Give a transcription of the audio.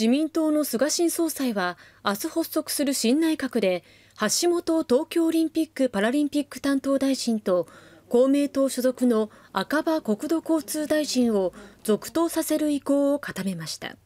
自民党の菅新総裁は明日発足する新内閣で橋本東京オリンピック・パラリンピック担当大臣と公明党所属の赤羽国土交通大臣を続投させる意向を固めました。